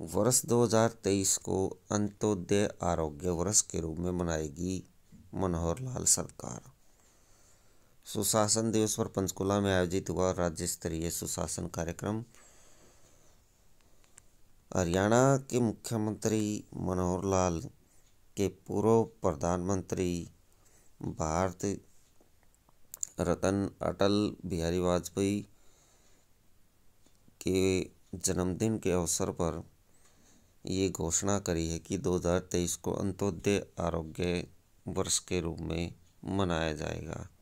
वर्ष 2023 को अंत्योदय आरोग्य वर्ष के रूप में मनाएगी मनोहर लाल सरकार सुशासन दिवस पर पंचकुला में आयोजित हुआ राज्य स्तरीय सुशासन कार्यक्रम हरियाणा के मुख्यमंत्री मनोहर लाल के पूर्व प्रधानमंत्री भारत रतन अटल बिहारी वाजपेयी के जन्मदिन के अवसर पर ये घोषणा करी है कि 2023 को अंत्योदय आरोग्य वर्ष के रूप में मनाया जाएगा